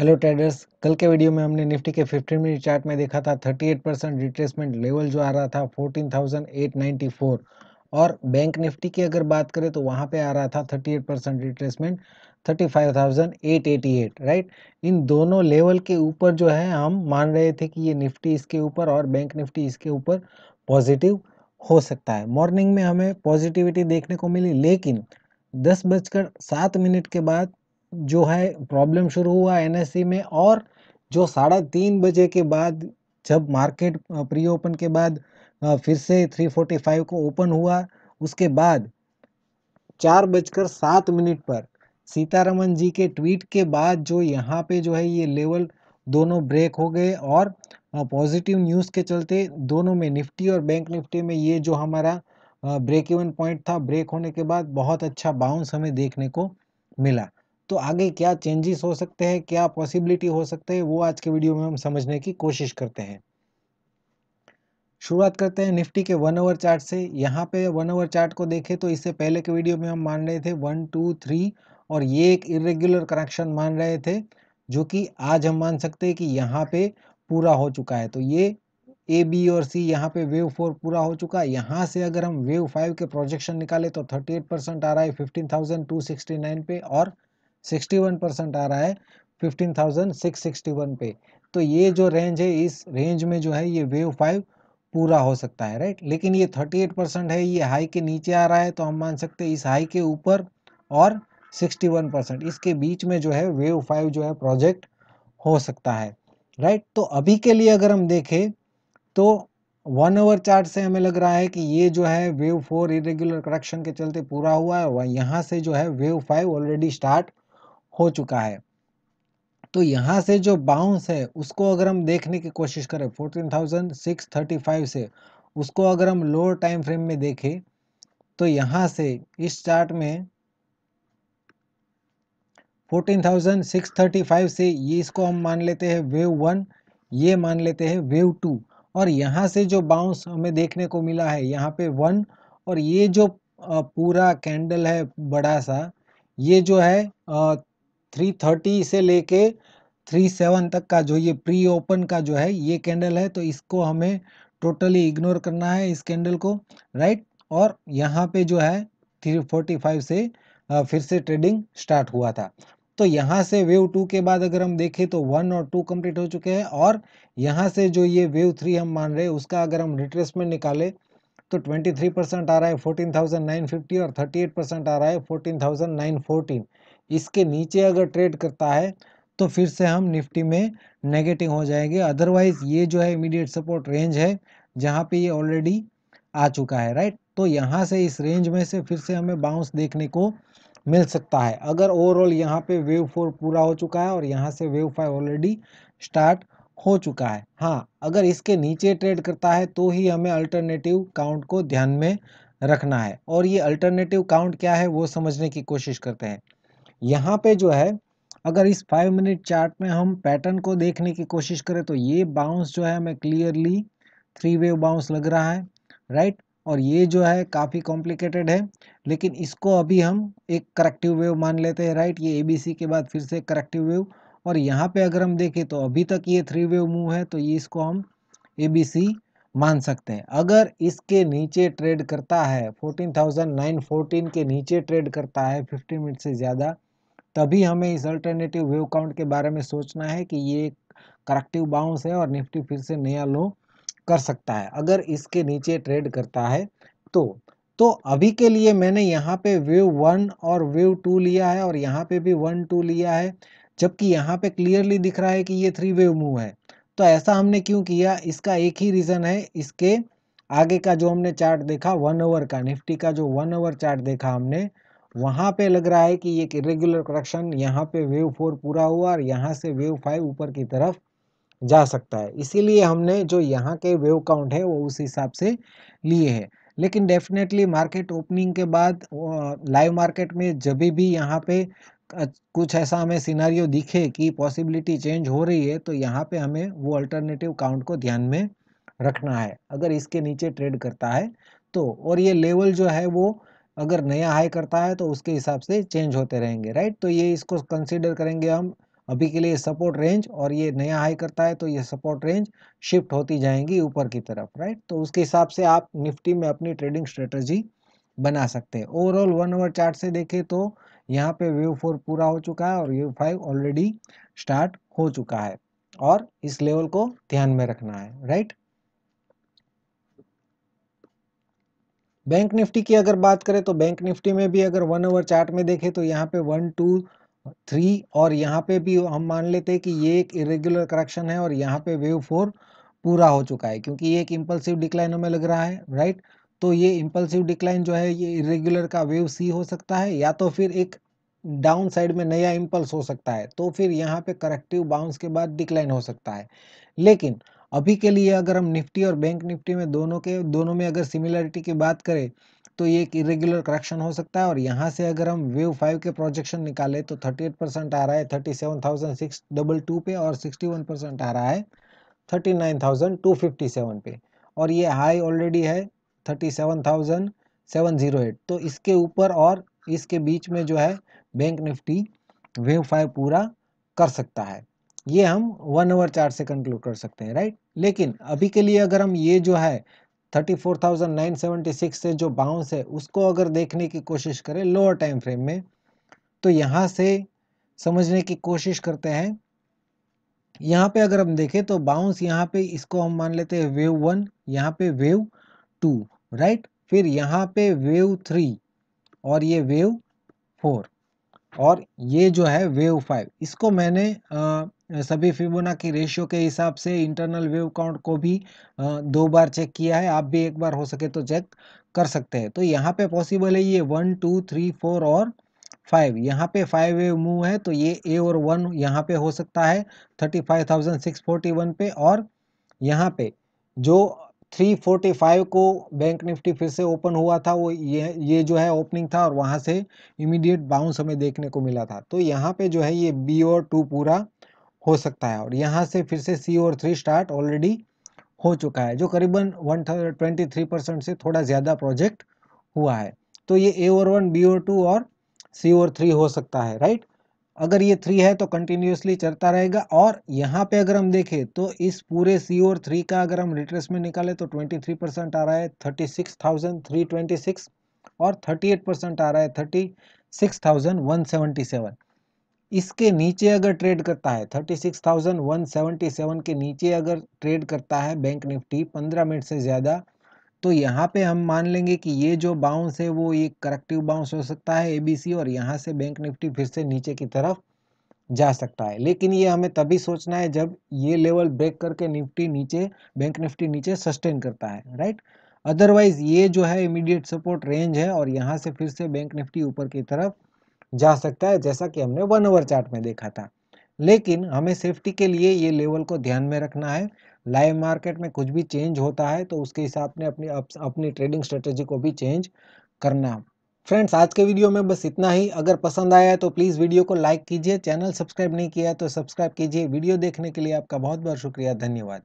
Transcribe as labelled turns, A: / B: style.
A: hello traders कल के video में हमने निफ्टी के 15 मिनट चार्ट में देखा था 38 परसेंट रिट्रेसमेंट लेवल जो आ रहा था 14,894 और बैंक निफ्टी की अगर बात करें तो वहां पे आ रहा था 38 परसेंट रिट्रेसमेंट 35,888 राइट इन दोनों लेवल के ऊपर जो है हम मान रहे थे कि ये निफ्टी इसके ऊपर और बैंक निफ्टी इसके ऊपर पॉजिटिव हो सकता है मॉर्निंग में हमें पॉजिटिविटी देखने को मिली लेकिन दस बजकर सात मिनट के बाद जो है प्रॉब्लम शुरू हुआ एनएससी में और जो साढ़े तीन बजे के बाद जब मार्केट प्री ओपन के बाद फिर से 345 को ओपन हुआ उसके बाद चार बजकर सात मिनट पर सीतारमन जी के ट्वीट के बाद जो यहाँ पे जो है ये लेवल दोनों ब्रेक हो गए और पॉजिटिव न्यूज़ के चलते दोनों में निफ्टी और बैंक निफ्टी में ये जो हमारा ब्रेक इवन पॉइंट था ब्रेक होने के बाद बहुत अच्छा बाउंस हमें देखने को मिला तो आगे क्या चेंजेस हो सकते हैं क्या पॉसिबिलिटी हो सकते हैं वो आज के वीडियो में हम समझने की कोशिश करते हैं शुरुआत करते हैं निफ्टी के वन ओवर चार्ट से यहाँ पे वन ओवर चार्ट को देखें तो इससे पहले के वीडियो में हम मान रहे थे वन टू थ्री और ये एक इरेग्युलर करेक्शन मान रहे थे जो कि आज हम मान सकते हैं कि यहाँ पे पूरा हो चुका है तो ये ए बी और सी यहाँ पे वेव फोर पूरा हो चुका है यहाँ से अगर हम वेव फाइव के प्रोजेक्शन निकाले तो थर्टी एट परसेंट आ रहा है fifteen thousand two sixty nine पे और 61 परसेंट आ रहा है 15,661 पे तो ये जो रेंज है इस रेंज में जो है ये वेव फाइव पूरा हो सकता है राइट लेकिन ये 38 परसेंट है ये हाई के नीचे आ रहा है तो हम मान सकते हैं इस हाई के ऊपर और 61 परसेंट इसके बीच में जो है वेव फाइव जो है प्रोजेक्ट हो सकता है राइट तो अभी के लिए अगर हम देखें तो वन ओवर चार्ट से हमें लग रहा है कि ये जो है वेव फोर इरेगुलर करेक्शन के चलते पूरा हुआ है यहाँ से जो है वेव फाइव ऑलरेडी स्टार्ट हो चुका है तो यहाँ से जो बाउंस है उसको अगर हम देखने की कोशिश करें fourteen thousand six thirty five से उसको अगर हम लोअर टाइम फ्रेम में देखें तो यहाँ से इस चार्ट में 14,635 से ये इसको हम मान लेते हैं वेव वन ये मान लेते हैं वेव टू और यहाँ से जो बाउंस हमें देखने को मिला है यहाँ पे वन और ये जो पूरा कैंडल है बड़ा सा ये जो है थ्री थर्टी से लेके थ्री सेवन तक का जो ये प्री ओपन का जो है ये कैंडल है तो इसको हमें टोटली इग्नोर करना है इस कैंडल को राइट और यहाँ पे जो है थ्री फोर्टी फाइव से फिर से ट्रेडिंग स्टार्ट हुआ था तो यहाँ से वेव टू के बाद अगर हम देखें तो वन और टू कंप्लीट हो चुके हैं और यहाँ से जो ये वेव थ्री हम मान रहे हैं उसका अगर हम रिट्रेसमेंट निकालें तो ट्वेंटी थ्री परसेंट आ रहा है फोर्टीन थाउजेंड नाइन फिफ्टी और थर्टी एट परसेंट आ रहा है फोर्टीन थाउजेंड नाइन फोर्टीन इसके नीचे अगर ट्रेड करता है तो फिर से हम निफ्टी में नेगेटिव हो जाएंगे अदरवाइज़ ये जो है इमीडिएट सपोर्ट रेंज है जहाँ पे ये ऑलरेडी आ चुका है राइट तो यहाँ से इस रेंज में से फिर से हमें बाउंस देखने को मिल सकता है अगर ओवरऑल यहाँ पे वेव फोर पूरा हो चुका है और यहाँ से वेव फाइव ऑलरेडी स्टार्ट हो चुका है हाँ अगर इसके नीचे ट्रेड करता है तो ही हमें अल्टरनेटिव काउंट को ध्यान में रखना है और ये अल्टरनेटिव काउंट क्या है वो समझने की कोशिश करते हैं यहाँ पे जो है अगर इस फाइव मिनट चार्ट में हम पैटर्न को देखने की कोशिश करें तो ये बाउंस जो है हमें क्लियरली थ्री वेव बाउंस लग रहा है राइट और ये जो है काफ़ी कॉम्प्लिकेटेड है लेकिन इसको अभी हम एक करेक्टिव वेव मान लेते हैं राइट ये ए के बाद फिर से करेक्टिव वेव और यहाँ पे अगर हम देखें तो अभी तक ये थ्री वेव मूव है तो ये इसको हम ए मान सकते हैं अगर इसके नीचे ट्रेड करता है 14,914 के नीचे ट्रेड करता है 15 मिनट से ज़्यादा तभी हमें इस अल्टरनेटिव वेव काउंट के बारे में सोचना है कि ये एक करेक्टिव बाउंस है और निफ्टी फिर से नया लो कर सकता है अगर इसके नीचे ट्रेड करता है तो तो अभी के लिए मैंने यहाँ पे वेव वन और वेव टू लिया है और यहाँ पे भी वन टू लिया है जबकि यहाँ पे क्लियरली दिख रहा है कि ये थ्री वेव मूव है तो ऐसा हमने क्यों किया इसका एक ही रीज़न है इसके आगे का जो हमने चार्ट देखा वन ओवर का निफ्टी का जो वन ओवर चार्ट देखा हमने वहाँ पे लग रहा है कि ये रेगुलर करेक्शन यहाँ पे वेव फोर पूरा हुआ और यहाँ से वेव फाइव ऊपर की तरफ जा सकता है इसीलिए हमने जो यहाँ के वेव काउंट है वो उस हिसाब से लिए हैं लेकिन डेफिनेटली मार्केट ओपनिंग के बाद लाइव मार्केट में जब भी यहाँ पे कुछ ऐसा हमें सिनारियो दिखे कि पॉसिबिलिटी चेंज हो रही है तो यहाँ पे हमें वो अल्टरनेटिव काउंट को ध्यान में रखना है अगर इसके नीचे ट्रेड करता है तो और ये लेवल जो है वो अगर नया हाई करता है तो उसके हिसाब से चेंज होते रहेंगे राइट तो ये इसको कंसिडर करेंगे हम अभी के लिए सपोर्ट रेंज और ये नया हाई करता है तो ये सपोर्ट रेंज शिफ्ट होती जाएंगी ऊपर की तरफ राइट तो उसके हिसाब से आप निफ्टी में अपनी ट्रेडिंग स्ट्रेटजी बना सकते हैं ओवरऑल वन ओवर चार्ट से देखें तो यहाँ पे वेव फोर पूरा हो चुका है और वेव फाइव ऑलरेडी स्टार्ट हो चुका है और इस लेवल को ध्यान में रखना है राइट बैंक निफ्टी की अगर बात करें तो बैंक निफ्टी में भी अगर वन ओवर चार्ट में देखें तो यहाँ पे वन टू थ्री और यहाँ पे भी हम मान लेते हैं कि ये एक इरेगुलर करेक्शन है और यहाँ पे वेव फोर पूरा हो चुका है क्योंकि ये एक इम्पल्सिव डिक्लाइन हमें लग रहा है राइट तो ये इम्पल्सिव डिक्लाइन जो है ये इरेगुलर का वेव सी हो सकता है या तो फिर एक डाउन साइड में नया इम्पल्स हो सकता है तो फिर यहाँ पे करेक्टिव बाउंस के बाद डिक्लाइन हो सकता है लेकिन अभी के लिए अगर हम निफ्टी और बैंक निफ्टी में दोनों के दोनों में अगर सिमिलरिटी की बात करें तो ये एक इरेगुलर करेक्शन हो सकता है और यहाँ से अगर हम वेव फाइव के प्रोजेक्शन निकाले तो थर्टी एट परसेंट आ रहा है thirty seven thousand six double two पे और सिक्सटी वन परसेंट आ रहा है thirty nine thousand two fifty seven पे और ये हाई ऑलरेडी है thirty seven thousand seven zero eight तो इसके ऊपर और इसके बीच में जो है बैंक निफ्टी वेव फाइव पूरा कर सकता है ये हम वन ओवर चार से कंक्लूड कर सकते हैं राइट लेकिन अभी के लिए अगर हम ये जो है 34,976 से जो बाउंस है उसको अगर देखने की कोशिश करें लोअर टाइम फ्रेम में तो यहाँ से समझने की कोशिश करते हैं यहाँ पे अगर हम देखें तो बाउंस यहाँ पे इसको हम मान लेते हैं वेव वन यहाँ पे वेव टू राइट फिर यहाँ पे वेव थ्री और ये वेव फोर और ये जो है वेव फाइव इसको मैंने आ, सभी की रेशियो के हिसाब से इंटरनल वेव काउंट को भी दो बार चेक किया है आप भी एक बार हो सके तो चेक कर सकते हैं तो यहाँ पे पॉसिबल है ये वन टू थ्री फोर और फाइव यहाँ पे फाइव वेव मूव है तो ये ए और वन यहाँ पे हो सकता है thirty five thousand six forty one पे और यहाँ पे जो थ्री फोर्टी फाइव को बैंक निफ्टी फिर से ओपन हुआ था वो ये ये जो है ओपनिंग था और वहाँ से इमीडिएट बाउंस हमें देखने को मिला था तो यहाँ पे जो है ये बी और टू पूरा हो सकता है और यहाँ से फिर से सी और थ्री स्टार्ट ऑलरेडी हो चुका है जो करीबन वन ट्वेंटी थ्री परसेंट से थोड़ा ज़्यादा प्रोजेक्ट हुआ है तो ये A over one B over two और सी ओवर थ्री हो सकता है राइट अगर ये थ्री है तो कंटिन्यूसली चलता रहेगा और यहाँ पे अगर हम देखें तो इस पूरे सी और थ्री का अगर हम में निकालें तो ट्वेंटी थ्री परसेंट आ रहा है thirty six thousand three twenty six और थर्टी एट परसेंट आ रहा है thirty six thousand one seventy seven इसके नीचे अगर ट्रेड करता है 36,177 के नीचे अगर ट्रेड करता है बैंक निफ्टी 15 मिनट से ज़्यादा तो यहाँ पे हम मान लेंगे कि ये जो बाउंस है वो एक करेक्टिव बाउंस हो सकता है एबीसी और यहाँ से बैंक निफ्टी फिर से नीचे की तरफ जा सकता है लेकिन ये हमें तभी सोचना है जब ये लेवल ब्रेक करके निफ्टी नीचे बैंक निफ्टी नीचे सस्टेन करता है राइट अदरवाइज ये जो है इमीडिएट सपोर्ट रेंज है और यहाँ से फिर से बैंक निफ्टी ऊपर की तरफ जा सकता है जैसा कि हमने वन ओवर चार्ट में देखा था लेकिन हमें सेफ्टी के लिए ये लेवल को ध्यान में रखना है लाइव मार्केट में कुछ भी चेंज होता है तो उसके हिसाब से अपनी अपनी ट्रेडिंग स्ट्रेटेजी को भी चेंज करना फ्रेंड्स आज के वीडियो में बस इतना ही अगर पसंद आया है तो प्लीज़ वीडियो को लाइक कीजिए चैनल सब्सक्राइब नहीं किया तो सब्सक्राइब कीजिए वीडियो देखने के लिए आपका बहुत बहुत शुक्रिया धन्यवाद